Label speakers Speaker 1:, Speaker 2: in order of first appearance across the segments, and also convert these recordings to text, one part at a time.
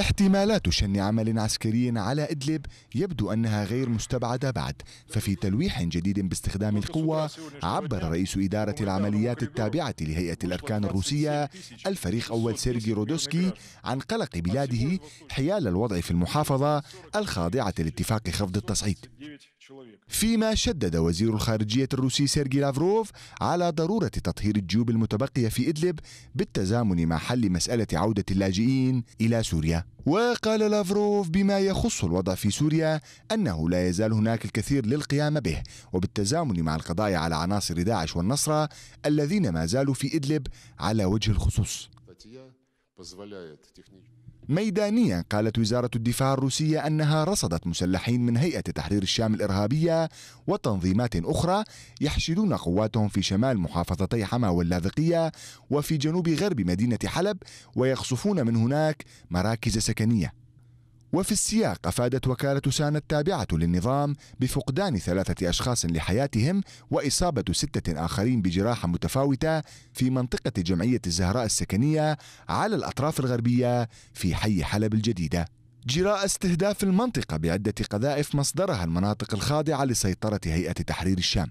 Speaker 1: احتمالات شن عمل عسكري على إدلب يبدو أنها غير مستبعدة بعد ففي تلويح جديد باستخدام القوة عبر رئيس إدارة العمليات التابعة لهيئة الأركان الروسية الفريق أول سيرجي رودوسكي عن قلق بلاده حيال الوضع في المحافظة الخاضعة لاتفاق خفض التصعيد فيما شدد وزير الخارجية الروسي سيرجي لافروف على ضرورة تطهير الجيوب المتبقية في إدلب بالتزامن مع حل مسألة عودة اللاجئين إلى سوريا وقال لافروف بما يخص الوضع في سوريا أنه لا يزال هناك الكثير للقيام به وبالتزامن مع القضاء على عناصر داعش والنصرة الذين ما زالوا في إدلب على وجه الخصوص ميدانيا قالت وزارة الدفاع الروسية أنها رصدت مسلحين من هيئة تحرير الشام الإرهابية وتنظيمات أخرى يحشدون قواتهم في شمال محافظتي حما واللاذقية وفي جنوب غرب مدينة حلب ويقصفون من هناك مراكز سكنية وفي السياق أفادت وكالة سانا التابعة للنظام بفقدان ثلاثة أشخاص لحياتهم وإصابة ستة آخرين بجراحة متفاوتة في منطقة جمعية الزهراء السكنية على الأطراف الغربية في حي حلب الجديدة جراء استهداف المنطقة بعدة قذائف مصدرها المناطق الخاضعة لسيطرة هيئة تحرير الشام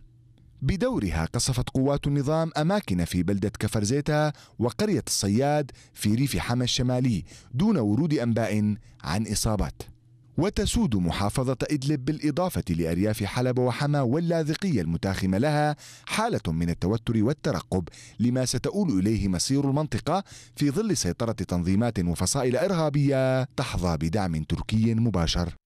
Speaker 1: بدورها قصفت قوات النظام أماكن في بلدة كفرزيتا وقرية الصياد في ريف حما الشمالي دون ورود أنباء عن إصابات وتسود محافظة إدلب بالإضافة لأرياف حلب وحما واللاذقية المتاخمة لها حالة من التوتر والترقب لما ستؤول إليه مصير المنطقة في ظل سيطرة تنظيمات وفصائل إرهابية تحظى بدعم تركي مباشر